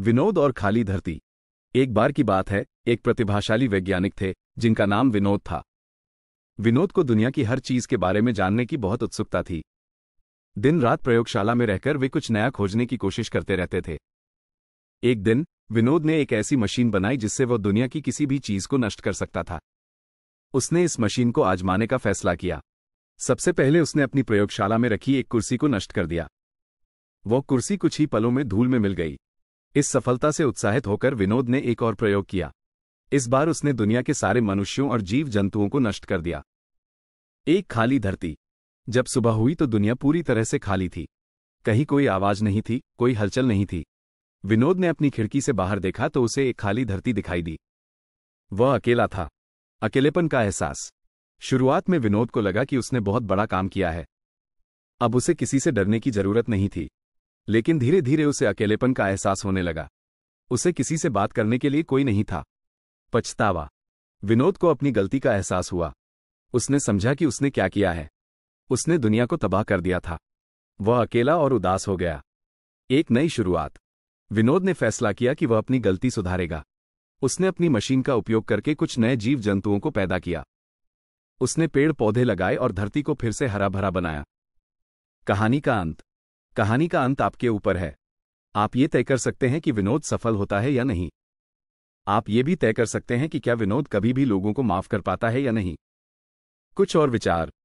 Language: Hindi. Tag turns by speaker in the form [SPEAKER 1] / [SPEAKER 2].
[SPEAKER 1] विनोद और खाली धरती एक बार की बात है एक प्रतिभाशाली वैज्ञानिक थे जिनका नाम विनोद था विनोद को दुनिया की हर चीज के बारे में जानने की बहुत उत्सुकता थी दिन रात प्रयोगशाला में रहकर वे कुछ नया खोजने की कोशिश करते रहते थे एक दिन विनोद ने एक ऐसी मशीन बनाई जिससे वह दुनिया की किसी भी चीज को नष्ट कर सकता था उसने इस मशीन को आजमाने का फैसला किया सबसे पहले उसने अपनी प्रयोगशाला में रखी एक कुर्सी को नष्ट कर दिया वह कुर्सी कुछ ही पलों में धूल में मिल गई इस सफलता से उत्साहित होकर विनोद ने एक और प्रयोग किया इस बार उसने दुनिया के सारे मनुष्यों और जीव जंतुओं को नष्ट कर दिया एक खाली धरती जब सुबह हुई तो दुनिया पूरी तरह से खाली थी कहीं कोई आवाज नहीं थी कोई हलचल नहीं थी विनोद ने अपनी खिड़की से बाहर देखा तो उसे एक खाली धरती दिखाई दी वह अकेला था अकेलेपन का एहसास शुरुआत में विनोद को लगा कि उसने बहुत बड़ा काम किया है अब उसे किसी से डरने की जरूरत नहीं थी लेकिन धीरे धीरे उसे अकेलेपन का एहसास होने लगा उसे किसी से बात करने के लिए कोई नहीं था पछतावा विनोद को अपनी गलती का एहसास हुआ उसने समझा कि उसने क्या किया है उसने दुनिया को तबाह कर दिया था वह अकेला और उदास हो गया एक नई शुरुआत विनोद ने फैसला किया कि वह अपनी गलती सुधारेगा उसने अपनी मशीन का उपयोग करके कुछ नए जीव जंतुओं को पैदा किया उसने पेड़ पौधे लगाए और धरती को फिर से हरा भरा बनाया कहानी का अंत कहानी का अंत आपके ऊपर है आप ये तय कर सकते हैं कि विनोद सफल होता है या नहीं आप ये भी तय कर सकते हैं कि क्या विनोद कभी भी लोगों को माफ कर पाता है या नहीं कुछ और विचार